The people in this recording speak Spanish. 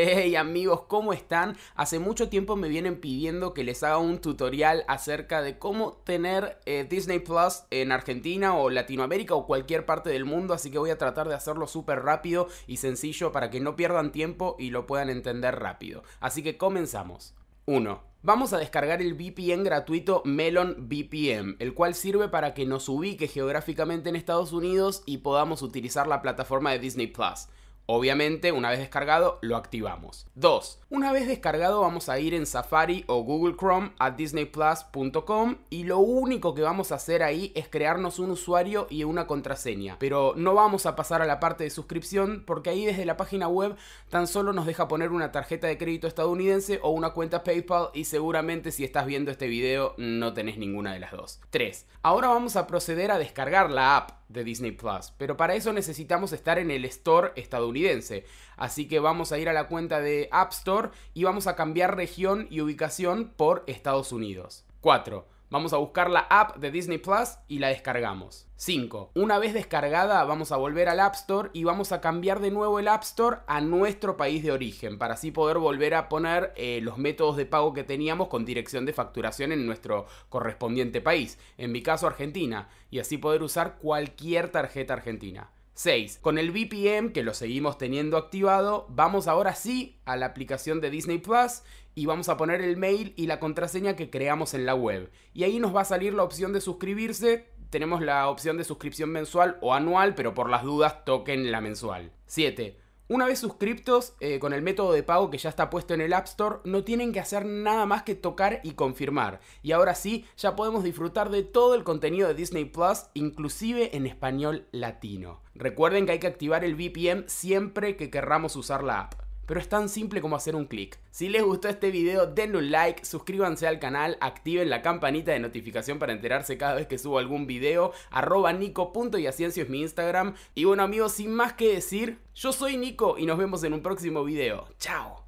Hey amigos, ¿cómo están? Hace mucho tiempo me vienen pidiendo que les haga un tutorial acerca de cómo tener eh, Disney Plus en Argentina o Latinoamérica o cualquier parte del mundo, así que voy a tratar de hacerlo súper rápido y sencillo para que no pierdan tiempo y lo puedan entender rápido. Así que comenzamos. 1. Vamos a descargar el VPN gratuito Melon VPN, el cual sirve para que nos ubique geográficamente en Estados Unidos y podamos utilizar la plataforma de Disney Plus. Obviamente, una vez descargado, lo activamos. 2. Una vez descargado, vamos a ir en Safari o Google Chrome a disneyplus.com y lo único que vamos a hacer ahí es crearnos un usuario y una contraseña. Pero no vamos a pasar a la parte de suscripción porque ahí desde la página web tan solo nos deja poner una tarjeta de crédito estadounidense o una cuenta PayPal y seguramente si estás viendo este video no tenés ninguna de las dos. 3. Ahora vamos a proceder a descargar la app de Disney Plus, pero para eso necesitamos estar en el store estadounidense Así que vamos a ir a la cuenta de App Store y vamos a cambiar región y ubicación por Estados Unidos. 4. Vamos a buscar la app de Disney Plus y la descargamos. 5. Una vez descargada vamos a volver al App Store y vamos a cambiar de nuevo el App Store a nuestro país de origen para así poder volver a poner eh, los métodos de pago que teníamos con dirección de facturación en nuestro correspondiente país, en mi caso Argentina, y así poder usar cualquier tarjeta argentina. 6. Con el VPN que lo seguimos teniendo activado, vamos ahora sí a la aplicación de Disney Plus y vamos a poner el mail y la contraseña que creamos en la web. Y ahí nos va a salir la opción de suscribirse. Tenemos la opción de suscripción mensual o anual, pero por las dudas toquen la mensual. 7. Una vez suscriptos, eh, con el método de pago que ya está puesto en el App Store, no tienen que hacer nada más que tocar y confirmar. Y ahora sí, ya podemos disfrutar de todo el contenido de Disney Plus, inclusive en español latino. Recuerden que hay que activar el VPN siempre que querramos usar la app pero es tan simple como hacer un clic. Si les gustó este video, denle un like, suscríbanse al canal, activen la campanita de notificación para enterarse cada vez que subo algún video, arroba nico.yaciencio es mi Instagram, y bueno amigos, sin más que decir, yo soy Nico y nos vemos en un próximo video. ¡Chao!